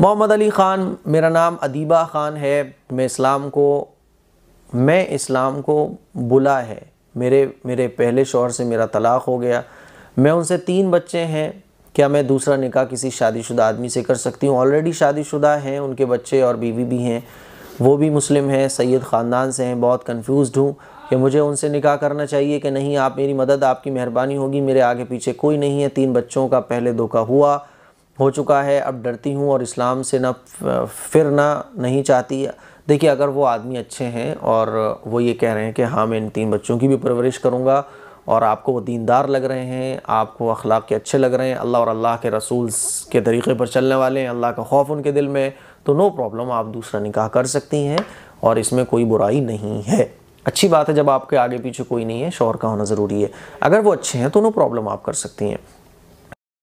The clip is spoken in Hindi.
मोहम्मद अली ख़ान मेरा नाम अदीबा ख़ान है मैं इस्लाम को मैं इस्लाम को बुला है मेरे मेरे पहले शोहर से मेरा तलाक़ हो गया मैं उनसे तीन बच्चे हैं क्या मैं दूसरा निकाह किसी शादीशुदा आदमी से कर सकती हूँ ऑलरेडी शादीशुदा हैं उनके बच्चे और बीवी भी हैं वो भी मुस्लिम हैं सैयद ख़ानदान से हैं बहुत कंफ्यूज हूँ कि मुझे उनसे निकाह करना चाहिए कि नहीं आप मेरी मदद आपकी मेहरबानी होगी मेरे आगे पीछे कोई नहीं है तीन बच्चों का पहले धोखा हुआ हो चुका है अब डरती हूँ और इस्लाम से ना फिर ना नहीं चाहती देखिए अगर वो आदमी अच्छे हैं और वो ये कह रहे हैं कि हाँ मैं इन तीन बच्चों की भी परवरिश करूँगा और आपको वो दीनदार लग रहे हैं आपको अखलाक के अच्छे लग रहे हैं अल्लाह और अल्लाह के रसूल के तरीक़े पर चलने वाले हैं अल्लाह का खौफ उनके दिल में तो नो प्रॉब्लम आप दूसरा निकाह कर सकती हैं और इसमें कोई बुराई नहीं है अच्छी बात है जब आपके आगे पीछे कोई नहीं है शोहर का होना ज़रूरी है अगर वो अच्छे हैं तो नो प्रॉब्लम आप कर सकती हैं